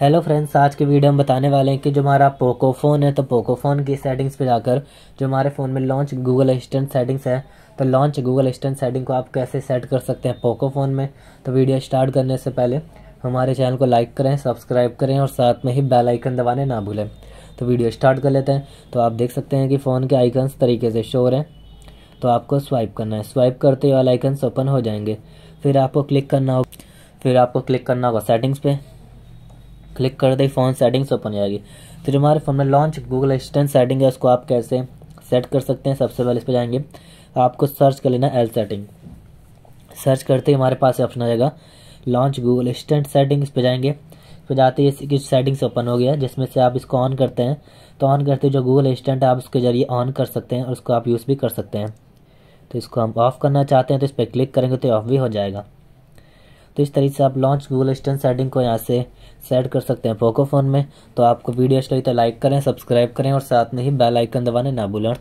hello friends आज के video में बताने वाले हैं कि जो हमारा पोको फ़ोन है तो पोको फ़ोन की सेटिंग्स पे जाकर जो हमारे फ़ोन में लॉन्च गूगल असिस्टेंट सेटिंग्स है तो लॉन्च गूगल असिस्टेंट सेटिंग को आप कैसे सेट कर सकते हैं पोको फ़ोन में तो वीडियो स्टार्ट करने से पहले हमारे चैनल को लाइक करें सब्सक्राइब करें और साथ में ही बेल आइकन दबाने ना भूलें तो वीडियो स्टार्ट कर लेते हैं तो आप देख सकते हैं कि फ़ोन के आइकन्स तरीके से शोर हैं तो आपको स्वाइप करना है स्वाइप करते ही वाले आइकन्स ओपन हो जाएंगे फिर आपको क्लिक करना हो फिर आपको क्लिक करना होगा सेटिंग्स पर क्लिक कर दे फ़ोन सेटिंग्स ओपन जाएगी फिर तो हमारे फोन में लॉन्च गूगल असिस्टेंट सेटिंग है उसको आप कैसे सेट कर सकते हैं सबसे पहले इस पर जाएंगे आपको सर्च कर लेना एल सेटिंग सर्च करते ही हमारे पास ऑप्शन आएगा लॉन्च गूगल असिस्टेंट सेटिंग इस पर जाएंगे इस पर जाते ही इसकी सेटिंग्स ओपन हो गया जिसमें से आप इसको ऑन करते हैं तो ऑन करते हुए जो गूगल असिस्टेंट आप उसके ज़रिए ऑन कर सकते हैं और उसको आप यूज़ भी कर सकते हैं तो इसको हम ऑफ़ करना चाहते हैं तो इस पर क्लिक करेंगे तो ऑफ़ भी हो जाएगा तो इस तरीके से आप लॉन्च गूगल असिस्टेंट सेटिंग को यहाँ से सेट कर सकते हैं पोको फ़ोन में तो आपको वीडियो अच्छी लगी तो लाइक करें सब्सक्राइब करें और साथ में ही बेल आइकन दबाने ना भूलें और